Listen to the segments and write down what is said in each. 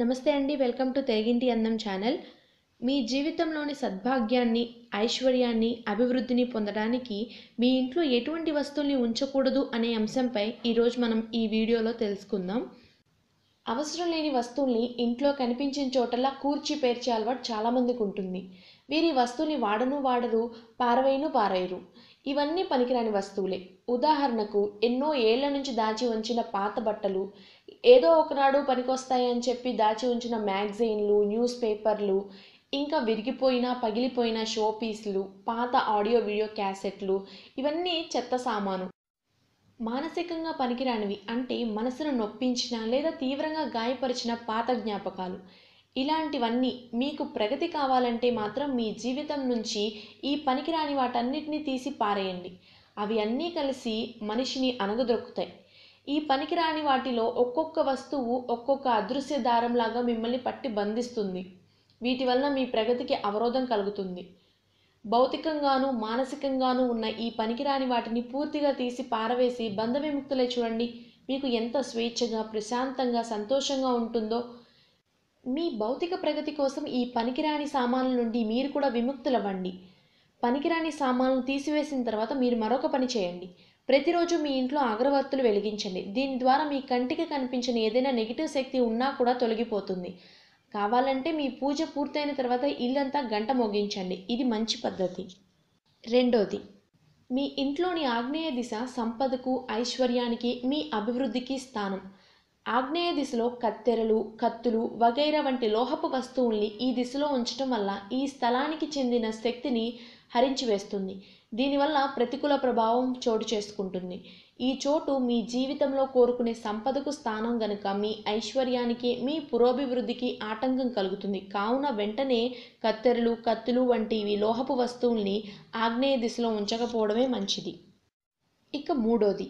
నమస్తే అండి welcome to తెగింటి అందం ఛానల్ మీ జీవితంలోని సద్భాగ్యాన్ని ఐశ్వర్యాన్ని అభివృద్ధిని పొందడానికి మీ ఇంట్లో ఎటువంటి వస్తువుల్ని ఉంచకూడదు అనే అంశంపై ఈరోజు మనం ఈ వీడియోలో తెలుసుకుందాం అవసరం లేని వస్తువుల్ని ఇంట్లో కనిపించిన చోటలా కూర్చి పేర్చే అలవాటు చాలామందికి ఉంటుంది వీరి వస్తువుని వాడను వాడరు పారవేయను పారేయరు ఇవన్నీ పనికిరాని వస్తువులే ఉదాహరణకు ఎన్నో ఏళ్ల నుంచి దాచి ఉంచిన పాత బట్టలు ఏదో ఒకనాడు పనికొస్తాయి అని చెప్పి దాచి ఉంచిన మ్యాగజైన్లు న్యూస్ పేపర్లు ఇంకా విరిగిపోయిన పగిలిపోయిన షో పాత ఆడియో వీడియో క్యాసెట్లు ఇవన్నీ చెత్త సామాను మానసికంగా పనికిరానివి అంటే మనసును నొప్పించిన లేదా తీవ్రంగా గాయపరిచిన పాత జ్ఞాపకాలు ఇలాంటివన్నీ మీకు ప్రగతి కావాలంటే మాత్రం మీ జీవితం నుంచి ఈ పనికిరాని వాటన్నిటిని తీసి పారేయండి అవి అన్నీ కలిసి మనిషిని అనగదొక్కుతాయి ఈ పనికిరాని వాటిలో ఒక్కొక్క వస్తువు ఒక్కొక్క అదృశ్య దారంలాగా మిమ్మల్ని పట్టి బంధిస్తుంది వీటి వలన మీ ప్రగతికి అవరోధం కలుగుతుంది భౌతికంగాను మానసికంగాను ఉన్న ఈ పనికిరాని వాటిని పూర్తిగా తీసి పారవేసి బంధ చూడండి మీకు ఎంత స్వేచ్ఛగా ప్రశాంతంగా సంతోషంగా ఉంటుందో మీ భౌతిక ప్రగతి కోసం ఈ పనికిరాని సామాన్ల నుండి మీరు కూడా విముక్తులవ్వండి పనికిరాని సామాన్లు తీసివేసిన తర్వాత మీరు మరొక పని చేయండి ప్రతిరోజు మీ ఇంట్లో అగరవత్తులు వెలిగించండి దీని ద్వారా మీ కంటికి కనిపించిన ఏదైనా నెగిటివ్ శక్తి ఉన్నా కూడా తొలగిపోతుంది కావాలంటే మీ పూజ పూర్తయిన తర్వాత ఇల్లంతా గంట మోగించండి ఇది మంచి పద్ధతి రెండోది మీ ఇంట్లోని ఆగ్నేయ దిశ సంపదకు ఐశ్వర్యానికి మీ అభివృద్ధికి స్థానం ఆగ్నేయ దిశలో కత్తెరలు కత్తులు వగైరా వంటి లోహపు వస్తువుల్ని ఈ దిశలో ఉంచటం వల్ల ఈ స్థలానికి చెందిన శక్తిని హరించివేస్తుంది దీనివల్ల ప్రతికూల ప్రభావం చోటు చేసుకుంటుంది ఈ చోటు మీ జీవితంలో కోరుకునే సంపదకు స్థానం గనుక మీ ఐశ్వర్యానికి మీ పురోభివృద్ధికి ఆటంకం కలుగుతుంది కావున వెంటనే కత్తెరలు కత్తులు వంటివి లోహపు వస్తువుల్ని ఆగ్నేయ దిశలో ఉంచకపోవడమే మంచిది ఇక మూడోది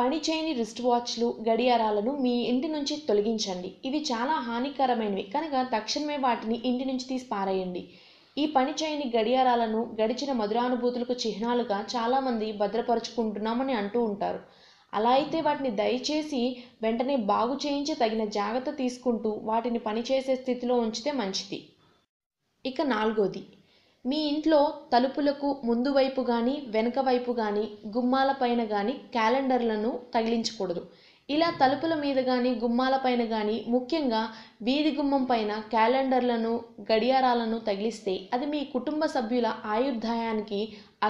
పనిచేయని రిస్ట్ వాచ్లు గడియారాలను మీ ఇంటి నుంచి తొలగించండి ఇవి చాలా హానికరమైనవి కనుక తక్షణమే వాటిని ఇంటి నుంచి తీసి పారేయండి ఈ పని చేయని గడియారాలను గడిచిన మధురానుభూతులకు చిహ్నాలుగా చాలామంది భద్రపరుచుకుంటున్నామని అంటూ ఉంటారు అలా అయితే వాటిని దయచేసి వెంటనే బాగు చేయించి తగిన జాగ్రత్త తీసుకుంటూ వాటిని పనిచేసే స్థితిలో ఉంచితే మంచిది ఇక నాలుగోది మీ ఇంట్లో తలుపులకు ముందు వైపు కానీ వెనుక వైపు కానీ గుమ్మాల పైన కానీ క్యాలెండర్లను తగిలించకూడదు ఇలా తలుపుల మీద కానీ గుమ్మాల పైన కానీ ముఖ్యంగా వీధి గుమ్మం పైన క్యాలెండర్లను గడియారాలను తగిలిస్తే అది మీ కుటుంబ సభ్యుల ఆయుర్దాయానికి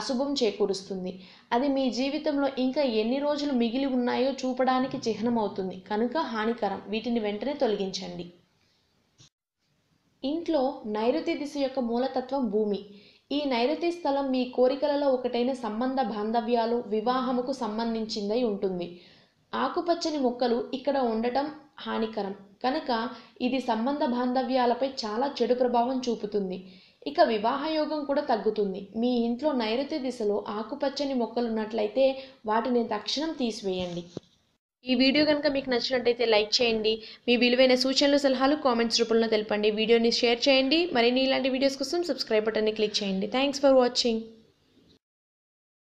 అశుభం చేకూరుస్తుంది అది మీ జీవితంలో ఇంకా ఎన్ని రోజులు మిగిలి ఉన్నాయో చూపడానికి చిహ్నం అవుతుంది కనుక హానికరం వీటిని వెంటనే తొలగించండి ఇంట్లో నైరుతి దిశ యొక్క మూలతత్వం భూమి ఈ నైరుతి స్థలం మీ కోరికలలో ఒకటైన సంబంధ బాంధవ్యాలు వివాహముకు సంబంధించిందై ఉంటుంది ఆకుపచ్చని మొక్కలు ఇక్కడ ఉండటం హానికరం కనుక ఇది సంబంధ బాంధవ్యాలపై చాలా చెడు ప్రభావం చూపుతుంది ఇక వివాహయోగం కూడా తగ్గుతుంది మీ ఇంట్లో నైరుతి దిశలో ఆకుపచ్చని మొక్కలున్నట్లయితే వాటిని తక్షణం తీసివేయండి ఈ వీడియో కనుక మీకు నచ్చినట్టయితే లైక్ చేయండి మీ విలువైన సూచనలు సలహాలు కామెంట్స్ రూపంలో తెలపండి వీడియోని షేర్ చేయండి మరిన్ని ఇలాంటి వీడియోస్ కోసం సబ్స్క్రైబ్ బటన్ని క్లిక్ చేయండి థ్యాంక్స్ ఫర్ వాచింగ్